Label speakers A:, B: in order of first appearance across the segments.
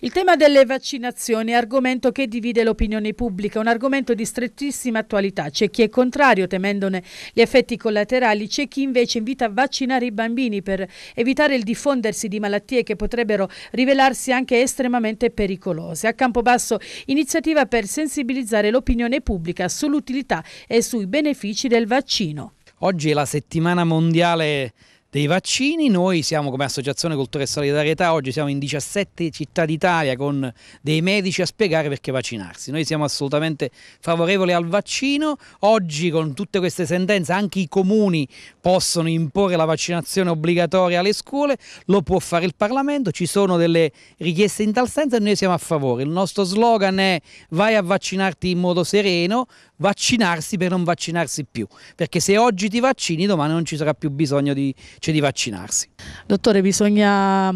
A: Il tema delle vaccinazioni è argomento che divide l'opinione pubblica, un argomento di strettissima attualità. C'è chi è contrario temendone gli effetti collaterali, c'è chi invece invita a vaccinare i bambini per evitare il diffondersi di malattie che potrebbero rivelarsi anche estremamente pericolose. A Campobasso iniziativa per sensibilizzare l'opinione pubblica sull'utilità e sui benefici del vaccino.
B: Oggi è la settimana mondiale dei vaccini. Noi siamo come Associazione Cultura e Solidarietà, oggi siamo in 17 città d'Italia con dei medici a spiegare perché vaccinarsi. Noi siamo assolutamente favorevoli al vaccino, oggi con tutte queste sentenze anche i comuni possono imporre la vaccinazione obbligatoria alle scuole, lo può fare il Parlamento, ci sono delle richieste in tal senso e noi siamo a favore. Il nostro slogan è vai a vaccinarti in modo sereno, vaccinarsi per non vaccinarsi più, perché se oggi ti vaccini domani non ci sarà più bisogno di, cioè, di vaccinarsi.
A: Dottore, bisogna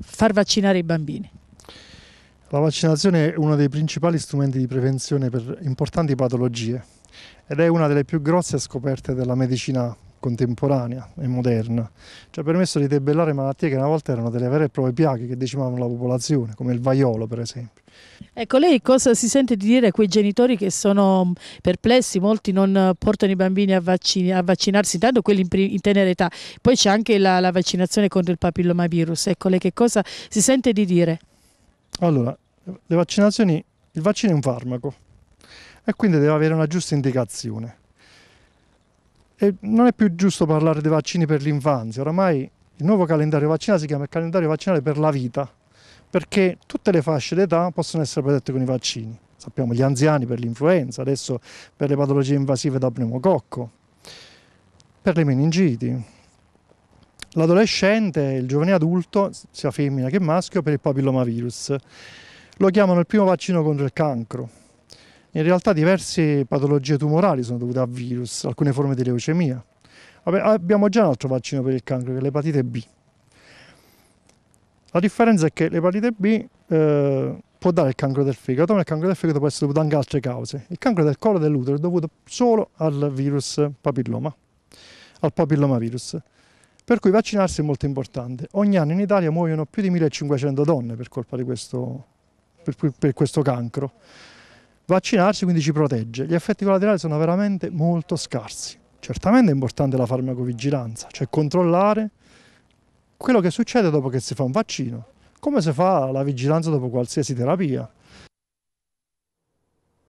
A: far vaccinare i bambini.
C: La vaccinazione è uno dei principali strumenti di prevenzione per importanti patologie ed è una delle più grosse scoperte della medicina contemporanea e moderna. Ci ha permesso di debellare malattie che una volta erano delle vere e proprie piaghe che decimavano la popolazione, come il vaiolo per esempio.
A: Ecco, lei cosa si sente di dire a quei genitori che sono perplessi, molti non portano i bambini a, vaccini, a vaccinarsi, intanto quelli in, in, tenera età, poi c'è anche la, la, vaccinazione contro il papillomavirus, ecco lei che cosa si sente di dire?
C: Allora, le vaccinazioni, il vaccino è un farmaco e quindi deve avere una giusta indicazione. E non è più giusto parlare dei vaccini per l'infanzia, oramai il nuovo calendario vaccinale si chiama il calendario vaccinale per la vita, perché tutte le fasce d'età possono essere protette con i vaccini. Sappiamo gli anziani per l'influenza, adesso per le patologie invasive da pneumococco, per le meningiti. L'adolescente, il giovane adulto, sia femmina che maschio, per il papillomavirus. Lo chiamano il primo vaccino contro il cancro. In realtà diverse patologie tumorali sono dovute a virus, alcune forme di leucemia. Vabbè, abbiamo già un altro vaccino per il cancro, che è l'epatite B. La differenza è che l'epatite B eh, può dare il cancro del fegato, ma il cancro del fegato può essere dovuto anche a altre cause. Il cancro del collo dell'utero è dovuto solo al virus papilloma, al papillomavirus. Per cui vaccinarsi è molto importante. Ogni anno in Italia muoiono più di 1500 donne per colpa di questo, per, per questo cancro. Vaccinarsi quindi ci protegge. Gli effetti collaterali sono veramente molto scarsi. Certamente è importante la farmacovigilanza, cioè controllare quello che succede dopo che si fa un vaccino, come si fa la vigilanza dopo qualsiasi terapia.